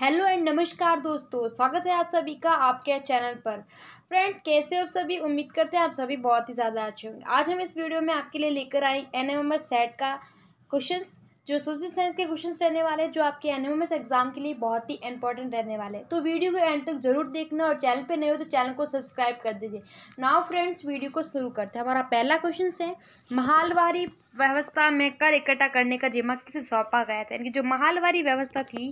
hello and नमस्कार दोस्तों स्वागत है आप सभी का आपके चैनल पर फ्रेंड्स कैसे हो आप सभी उम्मीद करते हैं आप सभी बहुत ही ज़्यादा अच्छे होंगे आज हम इस वीडियो में आपके लिए लेकर आए एन एम सेट का क्वेश्चंस जो सोशल साइंस के क्वेश्चंस रहने वाले जो आपके एनएमएस एग्जाम के लिए बहुत ही इंपॉर्टेंट रहने वाले तो वीडियो को एंड तक जरूर देखना और चैनल पे नए हो तो चैनल को सब्सक्राइब कर दीजिए नाउ फ्रेंड्स वीडियो को शुरू करते हैं हमारा पहला क्वेश्चन है महालवारी व्यवस्था में कर इकट्ठा करने का जिम्मा किसे सौंपा गया था यानी जो महालवारी व्यवस्था थी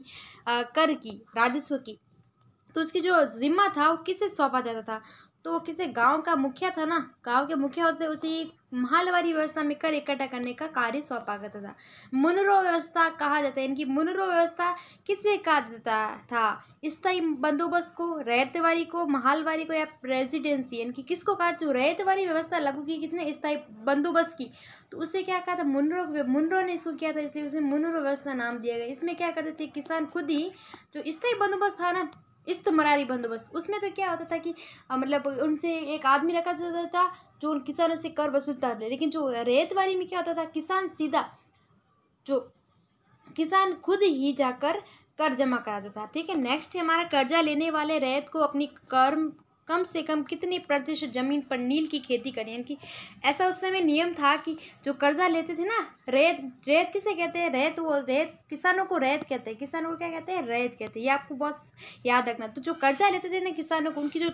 कर की राजस्व की तो उसकी जो जिम्मा था वो किसे सौंपा जाता था तो किसी गांव का मुखिया था ना गांव के मुखिया होते उसी महालवारी व्यवस्था में कर इकट्ठा करने का कार्य सौंपा करता था मुनरो व्यवस्था कहा जाता है इनकी मुनरो व्यवस्था किसे कहा जाता था स्थायी बंदोबस्त को रैतवारी को महालवारी को या प्रेजिडेंसी इनकी किसको कहा जो तो रैतवारी व्यवस्था लागू की कितने स्थायी बंदोबस्त की तो उसे क्या कहा था मुनरो मुनरो ने इसको किया था इसलिए उसे मुनरो व्यवस्था नाम दिया गया इसमें क्या करते थे किसान खुद ही जो स्थायी बंदोबस्त था ना इस्तमरारी बंदोबस्त उसमें तो क्या होता था कि मतलब उनसे एक आदमी रखा जाता था जो उन किसानों से कर वसूलता था लेकिन जो रेत बारी में क्या होता था किसान सीधा जो किसान खुद ही जाकर कर जमा कराता था ठीक है नेक्स्ट हमारा कर्जा लेने वाले रेत को अपनी कर्म कम से कम कितने प्रतिशत जमीन पर नील की खेती करें यानी कि ऐसा उस समय नियम था कि जो कर्जा लेते थे ना रेत रेत किसे कहते हैं रेत वो रेत किसानों को रेत कहते हैं किसानों को क्या कहते हैं रेत कहते हैं ये आपको बहुत याद रखना तो जो कर्जा लेते थे ना किसानों को उनकी जो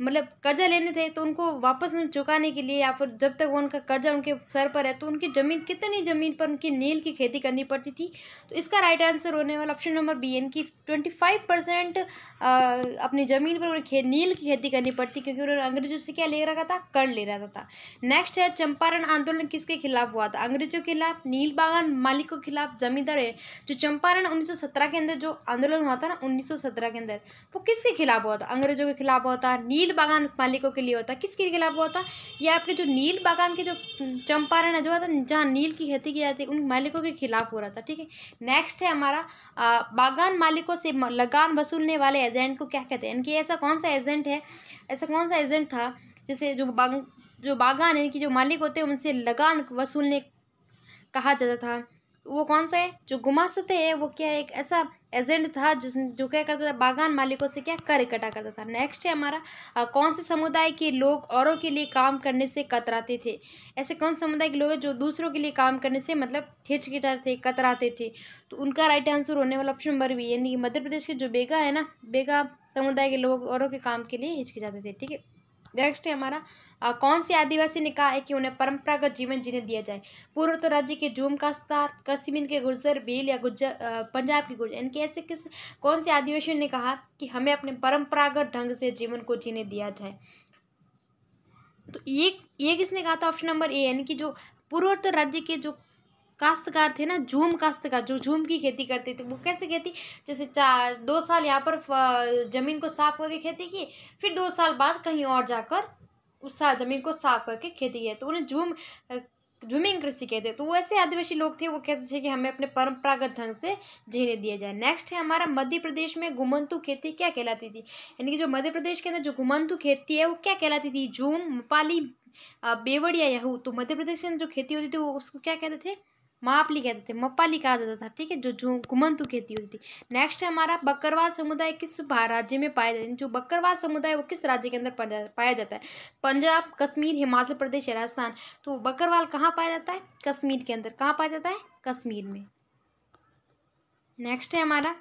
मतलब कर्जा लेने थे तो उनको वापस चुकाने के लिए या फिर जब तक वो उनका कर्जा उनके सर पर है तो उनकी ज़मीन कितनी ज़मीन पर उनकी नील की खेती करनी पड़ती थी तो इसका राइट आंसर होने वाला ऑप्शन नंबर बी एन की ट्वेंटी फाइव परसेंट अपनी ज़मीन पर उन्हें नील की खेती करनी पड़ती क्योंकि उन्होंने अंग्रेजों से क्या ले रखा था कर ले रखा था नेक्स्ट है चंपारण आंदोलन किसके खिलाफ हुआ था अंग्रेजों के खिलाफ नील बागान मालिक के खिलाफ जमींदार है जो चंपारण उन्नीस के अंदर जो आंदोलन हुआ था ना उन्नीस के अंदर वो किसके खिलाफ हुआ था अंग्रेजों के खिलाफ हुआ होता नील बागान मालिकों के लिए होता है किसके खिलाफ होता ये आपके जो नील बागान के जो चंपारण है जो होता जहाँ नील की खेती की जाती है उन मालिकों के खिलाफ हो रहा था ठीक है नेक्स्ट है हमारा आ, बागान मालिकों से लगान वसूलने वाले एजेंट को क्या कहते हैं इनकी ऐसा कौन सा एजेंट है ऐसा कौन सा एजेंट था जैसे जो बाग जो बागान इनकी जो मालिक होते हैं उनसे लगान वसूलने कहा जाता था वो कौन सा है जो गुमासते है वो क्या है एक ऐसा एजेंट था जिस जो क्या करता था बागान मालिकों से क्या कर इकट्ठा करता था नेक्स्ट है हमारा आ, कौन से समुदाय के लोग औरों के लिए काम करने से कतराते थे ऐसे कौन समुदाय के लोग हैं जो दूसरों के लिए काम करने से मतलब हिचकिचाते थे कतराते थे तो उनका राइट आंसर होने वाला ऑप्शन नंबर भी यानी कि मध्य प्रदेश के जो बेगा है ना बेगा समुदाय के लोग औरों के काम के लिए हिचकिचाते थे ठीक है नेक्स्ट है हमारा आ, कौन से आदिवासी ने कहा है कि उन्हें परंपरागत जीवन जीने दिया जाए पूर्व तो राज्य के जूम कास्तार कश्मीर के गुर्जर बेल या गुर्जर पंजाब के गुर्जर इनके ऐसे किस कौन से आदिवासियों ने कहा कि हमें अपने परंपरागत ढंग से जीवन को जीने दिया जाए तो ये ये किसने कहा था ऑप्शन नंबर ए यानी कि जो पूर्वोत्तर राज्य के जो काश्तकार थे ना झूम काश्तकार जो झूम की खेती करते थे वो कैसे खेती जैसे चार दो साल यहाँ पर ज़मीन को साफ करके खेती की फिर दो साल बाद कहीं और जाकर उस ज़मीन को साफ करके खेती है तो उन्हें झूम झूमिंग कृषि कहते हैं तो वो ऐसे आदिवासी लोग थे वो कहते थे कि हमें अपने परंपरागत ढंग से जीने दिया जाए नेक्स्ट है हमारा मध्य प्रदेश में घुमंतु खेती क्या कहलाती थी यानी कि जो मध्य प्रदेश के अंदर जो घुमंतु खेती है वो क्या कहलाती थी झूम पाली बेवड़िया यहू तो मध्य प्रदेश के अंदर जो खेती होती थी वो उसको क्या कहते थे मापली कहते थे मप्पाली कहा जाता था ठीक है जो जो घुमंतु कहती होती थी नेक्स्ट है हमारा बकरवाल समुदाय किस राज्य में पाया जाता है जो बकरवाल समुदाय वो किस राज्य के अंदर पाया जाता है पंजाब कश्मीर हिमाचल प्रदेश राजस्थान तो बकरवाल कहाँ पाया जाता है कश्मीर के अंदर कहाँ पाया जाता है कश्मीर में नेक्स्ट है हमारा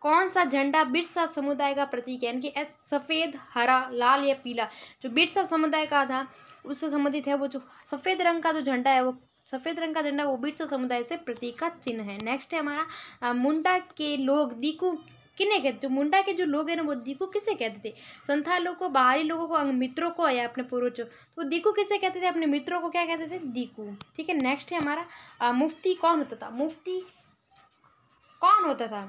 कौन सा झंडा बिरसा समुदाय का प्रतीक है यानी कि सफ़ेद हरा लाल या पीला जो बिरसा समुदाय का था उससे संबंधित है वो जो सफ़ेद रंग का जो झंडा है वो सफ़ेद रंग का झंडा वो ओबीसी समुदाय से प्रतीक का चिन्ह है नेक्स्ट है हमारा मुंडा के लोग दीकू किने कहते जो मुंडा के जो लोग हैं ना वो दीकू किसे कहते थे संथालों को बाहरी लोगों को मित्रों को या अपने पूर्वजों तो दीकू किसे कहते थे अपने मित्रों को क्या कहते थे दीकू ठीक है नेक्स्ट है हमारा मुफ्ती कौन होता था मुफ्ती कौन होता था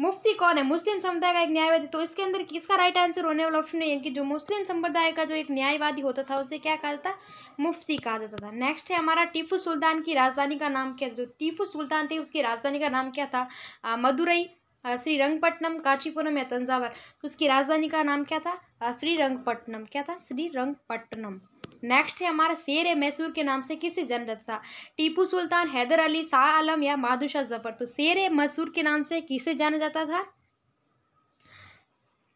मुफ्ती कौन है मुस्लिम समुदाय का एक न्यायवादी तो इसके अंदर किसका राइट आंसर होने वाला ऑप्शन है यानी कि जो मुस्लिम समुदाय का जो एक न्यायवादी होता था उसे क्या कहा जाता मुफ्ती कहा जाता था नेक्स्ट है हमारा टीपू सुल्तान की राजधानी का नाम क्या जो टीपू सुल्तान थे उसकी राजधानी का नाम क्या था मदुरई श्री रंगपट्टनम कांचीपुरम या तंजावर तो उसकी राजधानी का नाम क्या था श्री रंगपट्टनम क्या था श्री रंगपट्टनम नेक्स्ट है हमारा शेर ए मैसूर के नाम से किसे जन्म था टीपू सुल्तान हैदर अली शाह आलम या शाह जफर तो शेर ए मैसूर के नाम से किसे जाना जाता था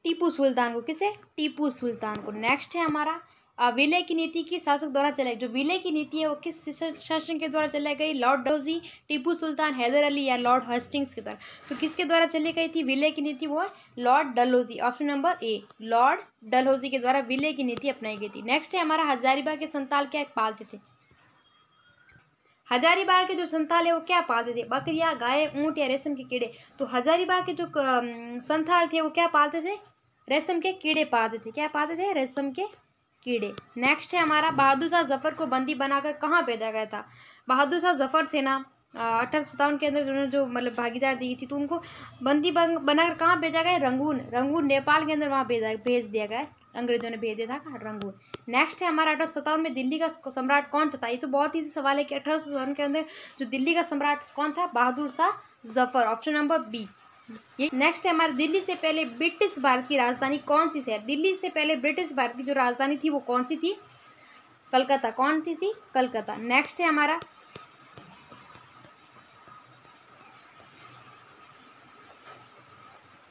टीपू सुल्तान को किसे टीपू सुल्तान को नेक्स्ट है हमारा विलय की नीति किस शासक द्वारा चलाई जो विलय की नीति है वो किस शासन के द्वारा चलाई गई लॉर्ड डोजी टीपू सुल्तान हैदर अली या लॉर्ड हस्टिंग्स के द्वारा तो किसके द्वारा चली गई थी विलय की नीति वो है Lord Dalhousie option number A Lord Dalhousie के द्वारा विलय की नीति अपनाई गई थी नेक्स्ट है हमारा हजारीबाग के संताल क्या पालते थे हजारीबाग के जो संथाल है वो क्या पालते थे बकरिया गाय ऊँट या रेशम के कीड़े तो हजारीबाग के जो संथाल थे वो क्या पालते थे रेशम के कीड़े पालते थे क्या पालते थे रेशम के कीड़े नेक्स्ट है हमारा बहादुर शाह जफर को बंदी बनाकर कहाँ भेजा गया था बहादुर शाह जफर थे ना अठारह सौ सत्तावन के अंदर उन्होंने जो मतलब भागीदार दी थी तो उनको बंदी बन, बनाकर कहाँ भेजा गया रंगून रंगून नेपाल के अंदर वहाँ भेजा भेज दिया गया अंग्रेजों ने भेज दिया था रंगून नेक्स्ट है हमारा अठारह सत्तावन में दिल्ली का सम्राट कौन था ये तो बहुत ही सवाल है कि अठारह के अंदर जो दिल्ली का सम्राट कौन था Bahadur Shah Zafar option number B ये नेक्स्ट है हमारे दिल्ली से पहले ब्रिटिश भारत की राजधानी कौन सी शहर दिल्ली से पहले ब्रिटिश भारत की जो राजधानी थी वो कौन सी थी कलकत्ता कौन सी थी कलकत्ता नेक्स्ट है हमारा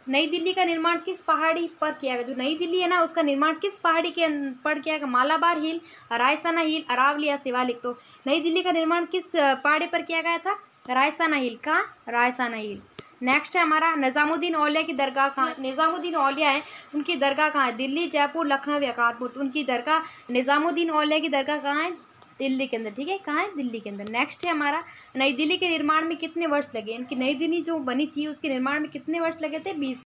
नई दिल्ली का निर्माण किस पहाड़ी पर किया गया जो नई दिल्ली है ना उसका निर्माण किस पहाड़ी के अं-, पर किया गया मालाबार हिल रायसाना हिल अरावली या शिवालिक तो नई दिल्ली का निर्माण किस पहाड़ी पर किया गया था रायसाना हिल कहाँ रायसाना हिल नेक्स्ट है हमारा निज़ामुद्दीन औलिया की दरगाह कहाँ निज़ामुद्दीन औलिया है उनकी दरगाह कहाँ है दिल्ली जयपुर लखनऊ या कानपुर तो उनकी दरगाह निज़ामुद्दीन औलिया की दरगाह कहाँ है दिल्ली के अंदर ठीक है कहाँ है दिल्ली के अंदर नेक्स्ट है हमारा नई दिल्ली के निर्माण में कितने वर्ष लगे इनकी नई दिल्ली जो बनी थी उसके निर्माण में कितने वर्ष लगे थे बीस